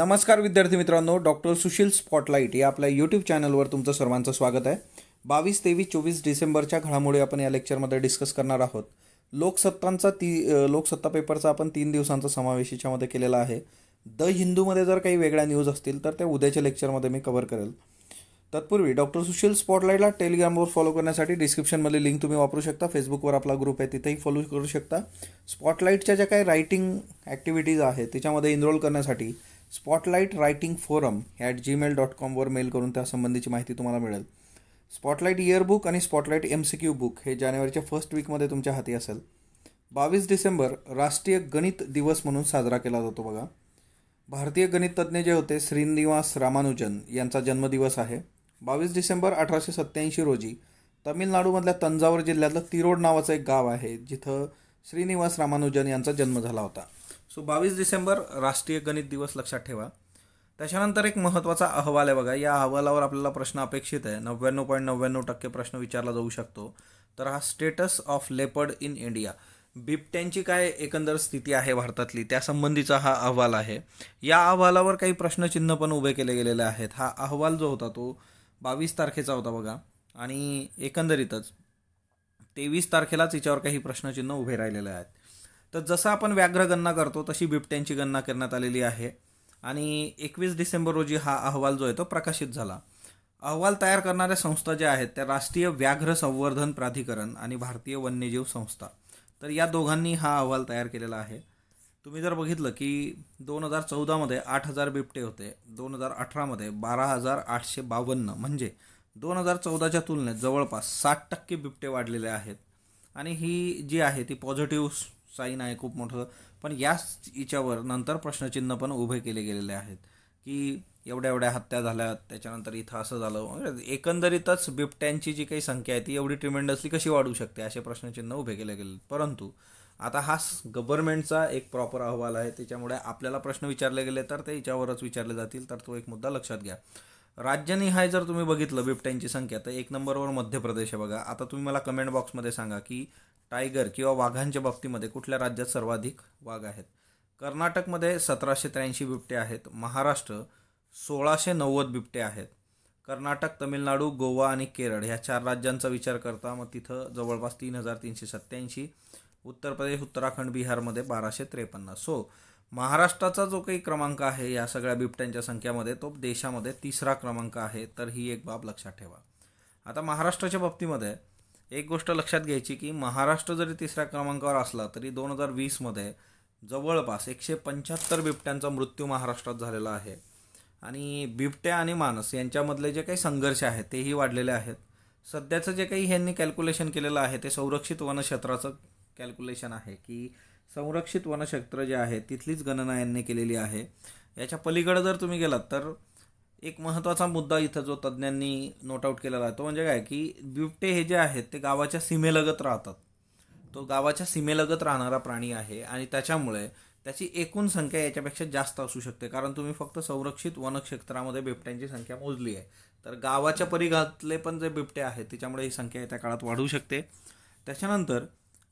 नमस्कार विद्यार्थी मित्रांनो डॉक्टर सुशील स्पॉटलाईट या आपल्या यूट्यूब चॅनलवर तुमचं सर्वांचं स्वागत आहे बावीस तेवीस चोवीस डिसेंबरच्या घडामोडी आपण या लेक्चरमध्ये डिस्कस करणार आहोत लोकसत्तांचा ती लोकसत्ता पेपरचा आपण तीन दिवसांचा समावेश याच्यामध्ये केलेला आहे द हिंदूमध्ये जर काही वेगळ्या न्यूज असतील तर त्या उद्याच्या लेक्चरमध्ये मी कव्हर करेल तत्पूर्वी डॉक्टर सुशील स्पॉटलाईटला टेलिग्रामवर फॉलो करण्यासाठी डिस्क्रिप्शनमध्ये लिंक तुम्ही वापरू शकता फेसबुकवर आपला ग्रुप आहे तिथेही फॉलो करू शकता स्पॉटलाईटच्या ज्या काही रायटिंग ॲक्टिव्हिटीज आहेत त्याच्यामध्ये इनरोल करण्यासाठी Spotlight writing forum at Gmail dot कॉमवर मेल करून त्यासंबंधीची माहिती तुम्हाला मिळेल स्पॉटलाईट इयरबुक आणि Spotlight M C Q book हे जानेवारीच्या फर्स्ट वीकमध्ये तुमच्या हाती असेल बावीस डिसेंबर राष्ट्रीय गणित दिवस म्हणून साजरा केला जातो बघा भारतीय तज्ज्ञ जे होते श्रीनिवास रामानुजन यांचा जन्मदिवस आहे बावीस डिसेंबर अठराशे सत्त्याऐंशी रोजी तमिळनाडूमधल्या तंजावर जिल्ह्यातलं तिरोड नावाचं एक गाव आहे जिथं श्रीनिवास रामानुजन यांचा जन्म झाला होता सो बावीस डिसेंबर राष्ट्रीय गणित दिवस लक्षात ठेवा त्याच्यानंतर एक महत्त्वाचा अहवाल आहे बघा या अहवालावर आपल्याला प्रश्न अपेक्षित आहे नव्याण्णव पॉईंट नव्याण्णव टक्के प्रश्न विचारला जाऊ शकतो तर हा status of leopard in India बिबट्यांची काय एकंदर स्थिती आहे भारतातली त्यासंबंधीचा हा अहवाल आहे या अहवालावर काही प्रश्नचिन्ह पण उभे केले गेलेले आहेत हा अहवाल जो होता तो बावीस तारखेचा होता बघा आणि एकंदरीतच तेवीस तारखेलाच याच्यावर काही प्रश्नचिन्ह उभे राहिलेले आहेत तर जसं आपण व्याघ्र गणना करतो तशी बिबट्यांची गणना करण्यात आलेली आहे आणि एकवीस डिसेंबर रोजी हा अहवाल जो आहे तो प्रकाशित झाला अहवाल तयार करणाऱ्या संस्था ज्या आहेत त्या राष्ट्रीय व्याघ्र संवर्धन प्राधिकरण आणि भारतीय वन्यजीव संस्था तर या दोघांनी हा अहवाल तयार केलेला आहे तुम्ही जर बघितलं की दोन हजार चौदामध्ये आठ हजार बिबटे होते दोन हजार अठरामध्ये बारा हजार आठशे बावन्न म्हणजे दोन हजार चौदाच्या तुलनेत जवळपास साठ टक्के बिबटे वाढलेले आहेत आणि ही जी आहे ती पॉझिटिव्ह साईन आहे खूप मोठं पण याच याच्यावर नंतर प्रश्नचिन्ह पण उभे केले गेलेले आहेत की एवढ्या एवढ्या हत्या झाल्या त्याच्यानंतर इथं असं झालं म्हणजे एकंदरीतच बिबट्यांची जी काही संख्या आहे ती एवढी ट्रिमेंडसली कशी वाढू शकते असे प्रश्नचिन्ह उभे केले गेले परंतु आता हा गव्हर्नमेंटचा एक प्रॉपर अहवाल आहे त्याच्यामुळे आपल्याला प्रश्न विचारले गेले तर ते याच्यावरच विचारले जातील तर तो एक मुद्दा लक्षात घ्या राज्यनिहाय जर तुम्ही बघितलं बिबट्यांची संख्या तर एक नंबरवर मध्य प्रदेश आहे बघा आता तुम्ही मला कमेंट बॉक्समध्ये सांगा की टायगर किंवा वाघांच्या बाबतीमध्ये कुठल्या राज्यात सर्वाधिक वाघ आहेत कर्नाटकमध्ये सतराशे त्र्याऐंशी बिबटे आहेत महाराष्ट्र सोळाशे नव्वद बिबटे आहेत कर्नाटक तमिळनाडू गोवा आणि केरळ ह्या चार राज्यांचा विचार करता मग तिथं जवळपास तीन हजार तीनशे सत्त्याऐंशी उत्तर प्रदेश उत्तराखंड बिहारमध्ये बाराशे त्रेपन्न सो महाराष्ट्राचा जो काही क्रमांक आहे या सगळ्या बिबट्यांच्या संख्यामध्ये तो देशामध्ये तिसरा क्रमांक आहे तर ही एक बाब लक्षात ठेवा आता महाराष्ट्राच्या बाबतीमध्ये एक गोष्ट लक्षात घ्यायची की महाराष्ट्र जरी तिसऱ्या क्रमांकावर असला तरी दोन हजार वीसमध्ये जवळपास एकशे पंच्याहत्तर बिबट्यांचा मृत्यू महाराष्ट्रात झालेला आहे आणि बिबट्या आणि मानस यांच्यामधले जे काही संघर्ष आहेत तेही वाढलेले आहेत सध्याचं जे काही ह्यांनी कॅल्क्युलेशन केलेलं आहे ते संरक्षित वनक्षेत्राचं कॅल्क्युलेशन आहे की संरक्षित वनक्षेत्र जे आहे तिथलीच गणना यांनी केलेली आहे याच्या पलीकडं जर तुम्ही गेलात तर एक महत्त्वाचा मुद्दा इथं जो तज्ज्ञांनी नोट आऊट केलेला आहे तो म्हणजे काय की बिबटे हे जे आहेत ते गावाच्या सीमेलगत राहतात तो गावाच्या सीमेलगत राहणारा प्राणी आहे आणि त्याच्यामुळे त्याची एकूण संख्या याच्यापेक्षा जास्त असू शकते कारण तुम्ही फक्त संरक्षित वनक्षेत्रामध्ये बिबट्यांची संख्या मोजली आहे तर गावाच्या परिघातले पण जे बिबटे आहेत त्याच्यामुळे ही संख्या त्या काळात वाढू शकते त्याच्यानंतर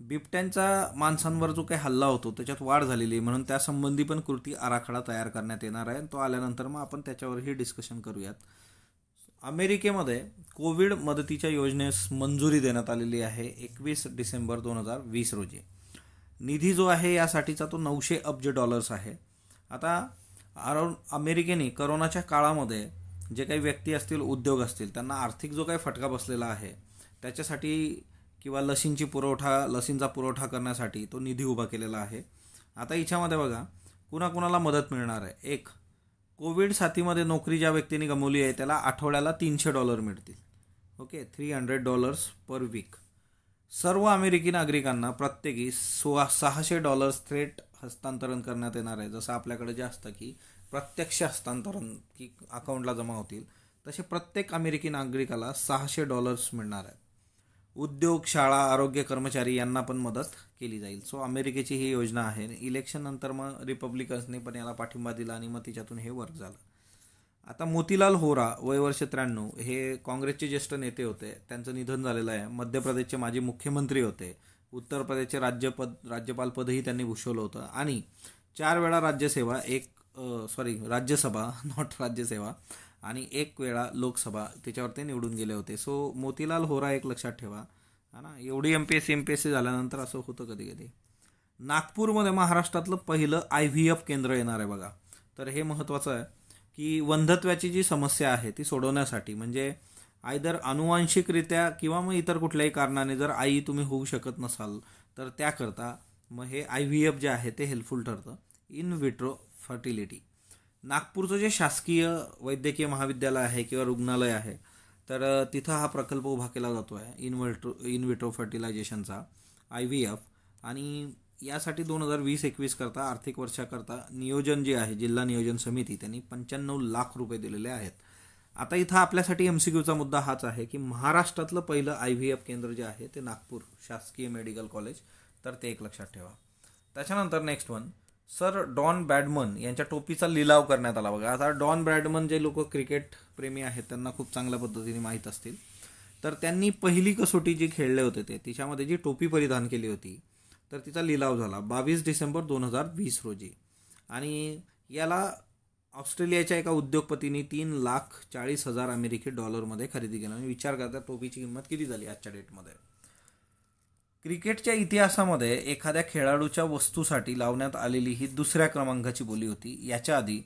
बिबट्यांचा माणसांवर जो काही हल्ला होतो त्याच्यात वाढ झालेली आहे म्हणून त्यासंबंधी पण कृती आराखडा तयार करण्यात येणार आहे तो आल्यानंतर मग आपण त्याच्यावरही डिस्कशन करूयात अमेरिकेमध्ये कोविड मदतीच्या योजनेस मंजुरी देण्यात आलेली आहे एकवीस डिसेंबर दोन हजार वीस रोजी निधी जो आहे यासाठीचा तो नऊशे अब्ज डॉलर्स आहे आता अराउंड अमेरिकेने करोनाच्या काळामध्ये जे काही व्यक्ती असतील उद्योग असतील त्यांना आर्थिक जो काही फटका बसलेला आहे त्याच्यासाठी किंवा लसींची पुरवठा लसींचा पुरवठा करण्यासाठी तो निधी उभा केलेला आहे आता याच्यामध्ये बघा कुणाकुणाला मदत मिळणार आहे एक कोविड साथीमध्ये नोकरी ज्या व्यक्तीने गमवली आहे त्याला आठवड्याला तीनशे डॉलर मिळतील okay three hundred dollars per week सर्व अमेरिकी नागरिकांना प्रत्येकी सोळा सहाशे डॉलर्स थेट हस्तांतरण करण्यात येणार आहे जसं आपल्याकडे जे असतं की प्रत्यक्ष हस्तांतरण की अकाउंटला जमा होतील तसे प्रत्येक अमेरिकी नागरिकाला सहाशे डॉलर्स मिळणार आहेत उद्योग शाळा आरोग्य कर्मचारी यांना पण मदत केली जाईल सो अमेरिकेची ही योजना आहे इलेक्शन नंतर मग रिपब्लिकन्सने पण याला पाठिंबा दिला आणि मग तिच्यातून हे वर्क झालं आता मोतीलाल होरा वय वर्ष त्र्याण्णव हे काँग्रेसचे ज्येष्ठ नेते होते त्यांचं निधन झालेलं आहे मध्य प्रदेशचे माजी मुख्यमंत्री होते उत्तर प्रदेशचे राज्यपद राज्यपालपदही त्यांनी भूषवलं होतं आणि चार वेळा राज्यसेवा एक सॉरी राज्यसभा नॉट राज्यसेवा आणि एक वेळा लोकसभा त्याच्यावर ते निवडून गेले होते सो मोतीलाल होरा एक लक्षात ठेवा है ना एवढी M P S C M P S C झाल्यानंतर असं होतं कधी कधी नागपूरमध्ये महाराष्ट्रातलं पहिलं आय व्ही एफ केंद्र येणार आहे बघा तर हे महत्त्वाचं आहे की वंधत्वाची जी समस्या आहे ती सोडवण्यासाठी म्हणजे आयदर अनुवांशिकरित्या किंवा मग इतर कुठल्याही कारणाने जर आई तुम्ही होऊ शकत नसाल तर त्याकरता मग हे आय व्ही एफ जे आहे ते हेल्पफुल ठरतं इन विट्रो फर्टिलिटी नागपूरचं जे शासकीय वैद्यकीय महाविद्यालय आहे किंवा रुग्णालय आहे तर तिथं हा प्रकल्प उभा केला जातो आहे इन्व्हर्टो इन्व्हिट्रो फर्टिलायझेशनचा आय व्ही एफ आणि यासाठी दोन हजार वीस एकवीस करता आर्थिक वर्षाकरता नियोजन जे आहे जिल्हा नियोजन समिती त्यांनी पंच्याण्णव लाख रुपये दिलेले आहेत आता इथं आपल्यासाठी एम सी क्यूचा मुद्दा हाच आहे की महाराष्ट्रातलं पहिलं आय व्ही एफ केंद्र जे आहे ते नागपूर शासकीय मेडिकल कॉलेज तर ते एक लक्षात ठेवा त्याच्यानंतर next one sir Don Bradman यांच्या टोपीचा लिलाव करण्यात आला बघा आता डॉन बॅडमन जे लोक क्रिकेट प्रेमी आहेत त्यांना खूप चांगल्या पद्धतीने माहीत असतील तर त्यांनी पहिली कसोटी जी खेळले होते ते तिच्यामध्ये जी टोपी परिधान केली होती तर तिचा लिलाव झाला बावीस डिसेंबर दोन हजार वीस रोजी आणि याला ऑस्ट्रेलियाच्या एका उद्योगपतींनी तीन लाख चाळीस हजार अमेरिकी डॉलरमध्ये खरेदी केला आणि विचार करता टोपीची किंमत किती झाली आजच्या डेटमध्ये क्रिकेटच्या इतिहासामध्ये एखाद्या खेळाडूच्या वस्तूसाठी लावण्यात आलेली ही दुसऱ्या क्रमांकाची बोली होती याच्या आधी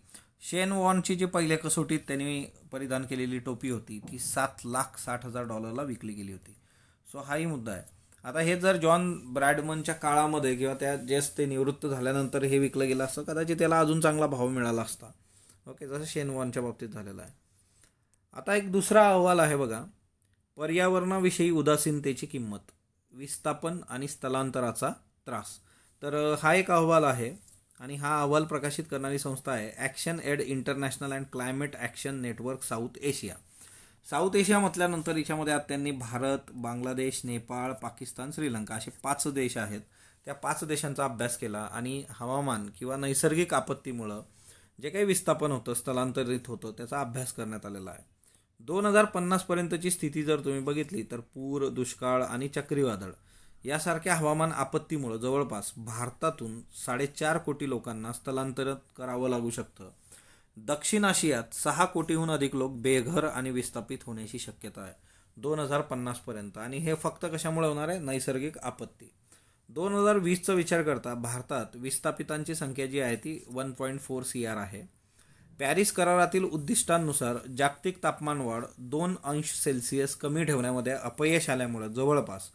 शेन वॉनची जी पहिल्या कसोटीत त्यांनी परिधान केलेली टोपी होती ती सात लाख साठ हजार डॉलरला विकली गेली होती सो हाही मुद्दा आहे आता हे जर जॉन ब्रॅडमनच्या काळामध्ये किंवा त्या जेस ते निवृत्त झाल्यानंतर हे विकलं गेलं असतं कदाचित त्याला अजून चांगला भाव मिळाला असता ओके जसं शेन वॉनच्या बाबतीत झालेला आहे आता एक दुसरा अहवाल आहे बघा पर्यावरणाविषयी उदासीनतेची किंमत विस्थापन आणि स्थलांतराचा त्रास तर हा एक अहवाल आहे आणि हा अहवाल प्रकाशित करणारी संस्था आहे Action Aid International and Climate Action Network South Asia South Asia म्हटल्यानंतर याच्यामध्ये त्यांनी भारत बांगलादेश नेपाळ पाकिस्तान श्रीलंका असे पाच देश आहेत त्या पाच देशांचा अभ्यास केला आणि हवामान किंवा नैसर्गिक आपत्तीमुळं जे काही विस्थापन होतं स्थलांतरित होतं त्याचा अभ्यास करण्यात आलेला आहे दोन हजार पन्नासपर्यंतची स्थिती जर तुम्ही बघितली तर पूर दुष्काळ आणि चक्रीवादळ यासारख्या हवामान आपत्तीमुळं जवळपास भारतातून साडेचार कोटी लोकांना स्थलांतरित करावं लागू शकतं दक्षिण आशियात सहा कोटीहून अधिक लोक बेघर आणि विस्थापित होण्याची शक्यता आहे दोन हजार पन्नासपर्यंत आणि हे फक्त कशामुळे होणार आहे नैसर्गिक आपत्ती दोन हजार वीसचा विचार करता भारतात विस्थापितांची संख्या जी आहे ती one point four C R आहे पॅरिस करारातील उद्दिष्टांनुसार जागतिक तापमानवाढ दोन अंश सेल्सिअस कमी ठेवण्यामध्ये अपयश आल्यामुळे जवळपास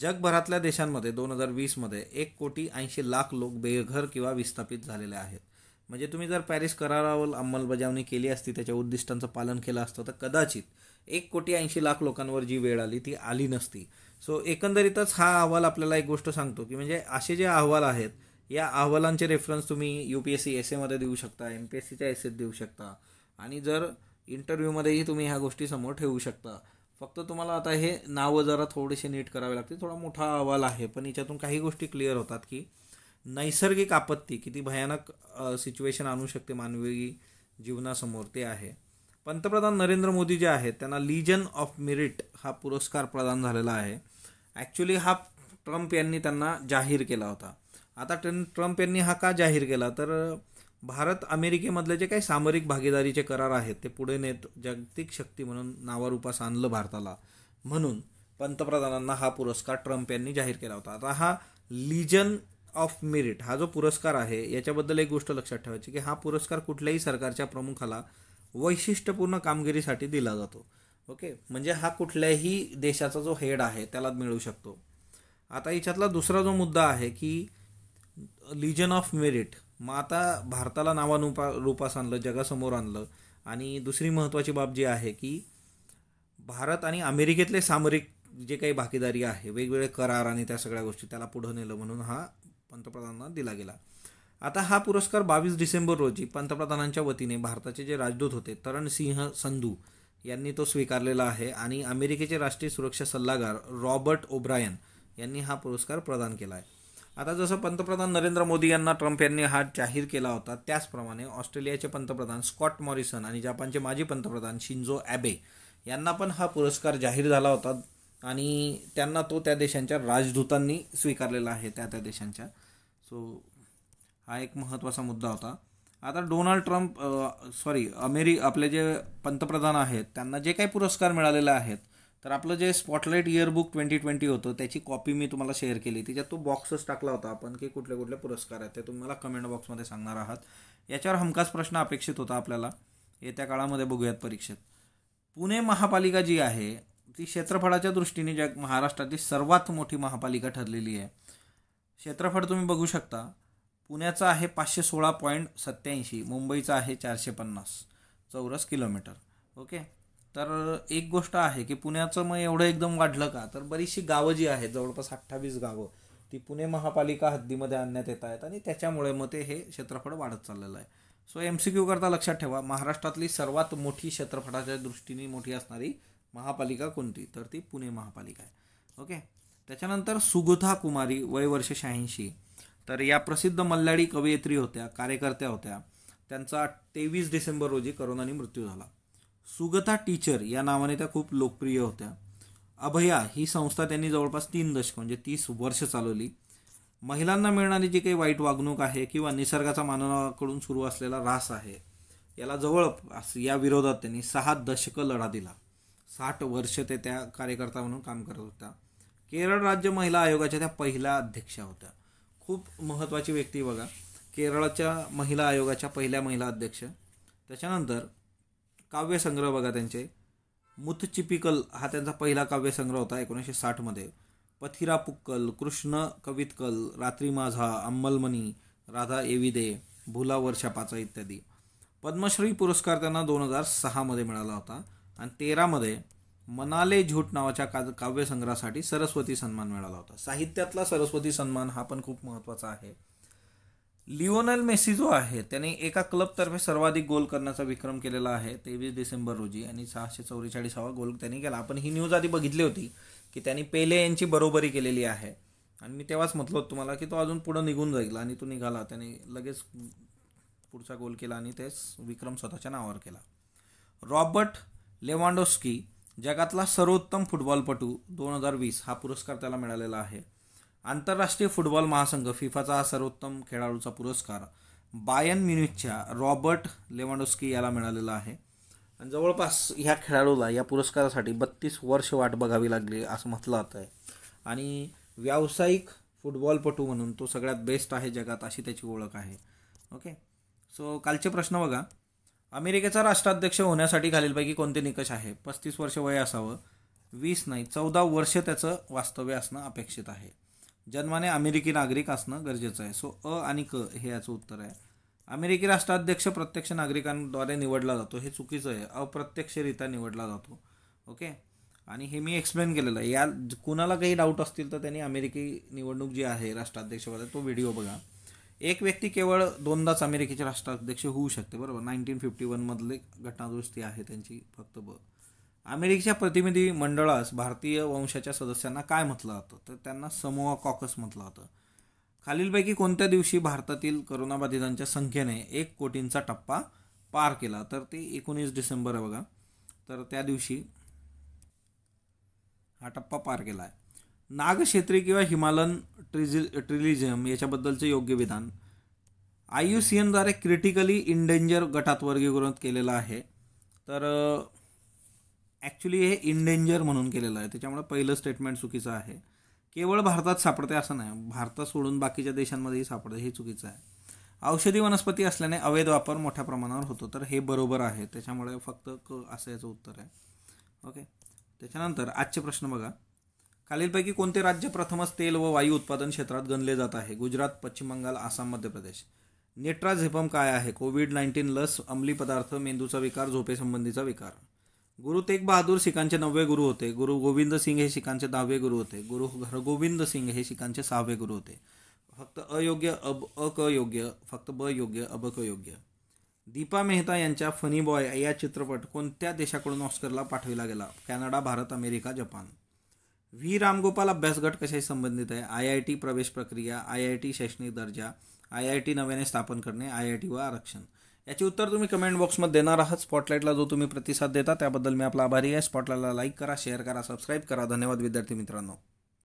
जगभरातल्या देशांमध्ये दोन हजार वीसमध्ये एक कोटी ऐंशी लाख लोक बेघर किंवा विस्थापित झालेले आहेत म्हणजे तुम्ही जर पॅरिस करारावर अंमलबजावणी केली असती त्याच्या उद्दिष्टांचं पालन केलं असतं तर कदाचित एक कोटी ऐंशी लाख लोकांवर जी वेळ आली ती आली नसती सो एकंदरीतच हा अहवाल आपल्याला एक गोष्ट सांगतो की म्हणजे असे जे अहवाल आहेत या अहवालांचे रेफरन्स तुम्ही U P S C S एमध्ये देऊ शकता एम पी एस सीच्या एस एत देऊ शकता आणि जर इंटरव्ह्यूमध्येही तुम्ही ह्या गोष्टी समोर ठेवू शकता फक्त तुम्हाला आता हे नावं जरा थोडेसे नीट करावे लागते थोडा मोठा अहवाल आहे पण याच्यातून काही गोष्टी क्लिअर होतात की नैसर्गिक आपत्ती किती भयानक सिच्युएशन आणू शकते मानवी जीवनासमोर ते आहे पंतप्रधान नरेंद्र मोदी जे आहेत त्यांना लीजन ऑफ मेरिट हा पुरस्कार प्रदान झालेला आहे ॲक्च्युली हा ट्रम्प यांनी त्यांना जाहीर केला होता आता टन ट्रम्प यांनी हा का जाहीर केला तर भारत अमेरिकेमधले जे काही सामरिक भागीदारीचे करार आहेत ते पुढे नेत जागतिक शक्ती म्हणून नावारूपास आणलं भारताला म्हणून पंतप्रधानांना हा पुरस्कार ट्रम्प यांनी जाहीर केला होता आता हा लिजन ऑफ मेरिट हा जो पुरस्कार आहे याच्याबद्दल एक गोष्ट लक्षात ठेवायची की हा पुरस्कार कुठल्याही सरकारच्या प्रमुखाला वैशिष्ट्यपूर्ण कामगिरीसाठी दिला जातो ओके म्हणजे हा कुठल्याही देशाचा जो हेड आहे त्याला मिळू शकतो आता याच्यातला दुसरा जो मुद्दा आहे की लिजन ऑफ मेरिट मग आता भारताला नावानुपा रूपास आणलं जगासमोर आणलं आणि दुसरी महत्त्वाची बाब जी आहे की भारत आणि अमेरिकेतले सामरिक जे काही भागीदारी आहे वेगवेगळे करार आणि त्या सगळ्या गोष्टी त्याला पुढं नेलं म्हणून हा पंतप्रधानांना दिला गेला आता हा पुरस्कार बावीस डिसेंबर रोजी पंतप्रधानांच्या वतीने भारताचे जे राजदूत होते तरण सिंह संधू यांनी तो स्वीकारलेला आहे आणि अमेरिकेचे राष्ट्रीय सुरक्षा सल्लागार रॉबर्ट ओब्रायन यांनी हा पुरस्कार प्रदान केला आहे आता जसं पंतप्रधान नरेंद्र मोदी यांना ट्रम्प यांनी हा जाहीर केला होता त्याचप्रमाणे ऑस्ट्रेलियाचे पंतप्रधान स्कॉट मॉरिसन आणि जपानचे माजी पंतप्रधान शिंजो ॲबे यांना पण हा पुरस्कार जाहीर झाला होता आणि त्यांना तो त्या देशांच्या राजदूतांनी स्वीकारलेला आहे त्या त्या देशांच्या सो हा एक महत्त्वाचा मुद्दा होता आता डोनाल्ड ट्रम्प सॉरी अमेरि आपले जे पंतप्रधान आहेत त्यांना जे काही पुरस्कार मिळालेले आहेत तर आपलं जे स्पॉटलाईट इयरबुक ट्वेंटी ट्वेंटी होतं त्याची कॉपी मी तुम्हाला शेअर केली तिच्यात तो बॉक्सच टाकला होता आपण की कुठले कुठले पुरस्कार आहेत ते तुम्हाला कमेंट बॉक्समध्ये सांगणार आहात याच्यावर हमखास प्रश्न अपेक्षित होता आपल्याला येत्या काळामध्ये बघूयात परीक्षेत पुणे महापालिका जी आहे ती क्षेत्रफळाच्या दृष्टीने जग महाराष्ट्रातली सर्वात मोठी महापालिका ठरलेली आहे क्षेत्रफळ तुम्ही बघू शकता पुण्याचं आहे पाचशे सोळा पॉईंट सत्याऐंशी मुंबईचं आहे चारशे पन्नास चौरस किलोमीटर ओके तर एक गोष्ट आहे की पुण्याचं मग एवढं एकदम वाढलं का तर बरीचशी गावं जी आहेत जवळपास अठ्ठावीस गावं ती पुणे महापालिका हद्दीमध्ये आणण्यात येत आहेत आणि त्याच्यामुळे मग ते हे क्षेत्रफळ वाढत चाललेलं आहे सो एम सी क्यू करता लक्षात ठेवा महाराष्ट्रातली सर्वात मोठी क्षेत्रफळाच्या दृष्टीने मोठी असणारी महापालिका कोणती तर ती पुणे महापालिका आहे ओके त्याच्यानंतर सुगुधा कुमारी वय वर्ष शहाऐंशी तर या प्रसिद्ध मल्याळी कवयित्री होत्या कार्यकर्त्या होत्या त्यांचा तेवीस डिसेंबर रोजी करोनाने मृत्यू झाला सुगता टीचर या नावाने त्या खूप लोकप्रिय होत्या अभया ही संस्था त्यांनी जवळपास तीन दशक म्हणजे तीस वर्ष चालवली महिलांना मिळणारी जी काही वाईट वागणूक आहे किंवा निसर्गाचा मानवाकडून सुरू असलेला रास आहे याला जवळ या विरोधात त्यांनी सहा दशकं लढा दिला साठ वर्ष ते त्या कार्यकर्ता म्हणून काम करत होत्या केरळ राज्य महिला आयोगाच्या त्या पहिल्या अध्यक्षा होत्या खूप महत्त्वाची व्यक्ती बघा केरळच्या महिला आयोगाच्या पहिल्या महिला अध्यक्ष त्याच्यानंतर काव्यसंग्रह बघा त्यांचे मुथचिपिकल हा त्यांचा पहिला काव्यसंग्रह होता एकोणीसशे साठमध्ये पथिरा पुक्कल कृष्ण कवितकल रात्री माझा अंमलमणी राधा एविदे भुला वर्षापाचा इत्यादी पद्मश्री पुरस्कार त्यांना दोन हजार सहामध्ये मिळाला होता आणि तेरामध्ये मनाले झूट नावाच्या का काव्यसंग्रहासाठी सरस्वती सन्मान मिळाला होता साहित्यातला सरस्वती सन्मान हा पण खूप महत्त्वाचा आहे लिओनल मेसी जो आहे त्याने एका क्लबतर्फे सर्वाधिक गोल करण्याचा विक्रम केलेला आहे तेवीस डिसेंबर रोजी आणि सहाशे चौवेचाळीसावा गोल त्यांनी केला आपण ही न्यूज आधी बघितली होती की त्यांनी पेले यांची बरोबरी केलेली आहे आणि मी तेव्हाच म्हटलो होतो तुम्हाला की तो अजून पुढं निघून जाईल आणि तो निघाला त्याने लगेच पुढचा गोल केला आणि तेच विक्रम स्वतःच्या नावावर केला रॉबर्ट लेवांडोस्की जगातला सर्वोत्तम फुटबॉलपटू दोन हजार वीस हा पुरस्कार त्याला मिळालेला आहे आंतरराष्ट्रीय फुटबॉल महासंघ फिफाचा सर्वोत्तम खेळाडूचा पुरस्कार बायन म्युनिकच्या रॉबर्ट लेवांडोस्की याला मिळालेला आहे आणि जवळपास ह्या खेळाडूला या पुरस्कारासाठी बत्तीस वर्ष वाट बघावी लागली असं म्हटलं जातं आहे आणि व्यावसायिक फुटबॉलपटू म्हणून तो सगळ्यात बेस्ट आहे जगात अशी त्याची ओळख आहे ओके सो कालचे प्रश्न बघा अमेरिकेचा राष्ट्राध्यक्ष होण्यासाठी खालीलपैकी कोणते निकष आहे पस्तीस वर्ष वय असावं वीस नाही चौदा वर्ष त्याचं वास्तव्य असणं अपेक्षित आहे जन्माने अमेरिकी नागरिक असणं गरजेचं आहे सो अ आणि क हे याचं उत्तर आहे अमेरिकी राष्ट्राध्यक्ष प्रत्यक्ष नागरिकांद्वारे निवडला जातो हे चुकीचं आहे अप्रत्यक्षरित्या निवडला जातो ओके आणि हे मी एक्सप्लेन केलेलं आहे या कुणाला काही डाऊट असतील तर त्यांनी अमेरिकी निवडणूक जी आहे राष्ट्राध्यक्षपदा तो व्हिडिओ बघा एक व्यक्ती केवळ दोनदाच अमेरिकेचे राष्ट्राध्यक्ष होऊ शकते बरोबर नाईन्टीन फिफ्टी वनमधले घटनादुरुस्ती आहे त्यांची फक्त ब अमेरिकेच्या प्रतिनिधी मंडळास भारतीय वंशाच्या सदस्यांना काय म्हटलं जातं तर त्यांना समूह कॉकस म्हटलं जातं खालीलपैकी कोणत्या दिवशी भारतातील करोनाबाधितांच्या संख्येने एक कोटींचा टप्पा पार केला तर ते एकोणीस डिसेंबर आहे बघा तर त्या दिवशी हा टप्पा पार केला आहे नागक्षेत्री किंवा हिमालयन ट्रिझि ट्रिलिझियम याच्याबद्दलचे योग्य विधान आय यू सी एनद्वारे क्रिटिकली इंडेंजर गटात वर्गीकृत केलेलं आहे तर ॲक्च्युली हे इनडेंजर म्हणून केलेलं आहे त्याच्यामुळे पहिलं स्टेटमेंट चुकीचं आहे केवळ भारतात सापडते असं नाही भारतात सोडून बाकीच्या देशांमध्येही सापडते हे चुकीचं आहे औषधी वनस्पती असल्याने अवैध वापर मोठ्या प्रमाणावर होतो तर हे बरोबर आहे त्याच्यामुळे फक्त क असं याचं उत्तर आहे ओके त्याच्यानंतर आजचे प्रश्न बघा खालीलपैकी कोणते राज्य प्रथमच तेल व वायू उत्पादन क्षेत्रात गणले जात आहे गुजरात पश्चिम बंगाल आसाम मध्य प्रदेश नेट्राझेपम काय आहे कोविड नाईन्टीन लस अंमली पदार्थ मेंदूचा विकार झोपेसंबंधीचा विकार गुरु तेग बहादूर शिखांचे नववे गुरु होते गुरु गोविंद सिंग हे शिखांचे दहावे गुरु होते गुरु हरगोविंद सिंग हे शिखांचे सहावे गुरु होते फक्त अयोग्य अब अकयोग्य फक्त ब योग्य अबक योग्य दीपा मेहता यांच्या फनी बॉय या चित्रपट कोणत्या देशाकडून ऑस्करला पाठविला गेला Canada Bharat America Japan V Ramgopal गट कशाशी संबंधित आहे आय आय टी प्रवेश प्रक्रिया आय आय टी शैक्षणिक दर्जा आय आय टी नव्याने स्थापन करणे आय आय टी व आरक्षण याची उत्तर तुम्ही कमेंट बॉक्समध्ये देणार आहात स्पॉटलाईटला जो तुम्ही प्रतिसाद देता त्याबद्दल मी आपला आभारी आहे स्पॉटलाईटला लाईक करा शेअर करा सबस्क्राईब करा धन्यवाद विद्यार्थी मित्रांनो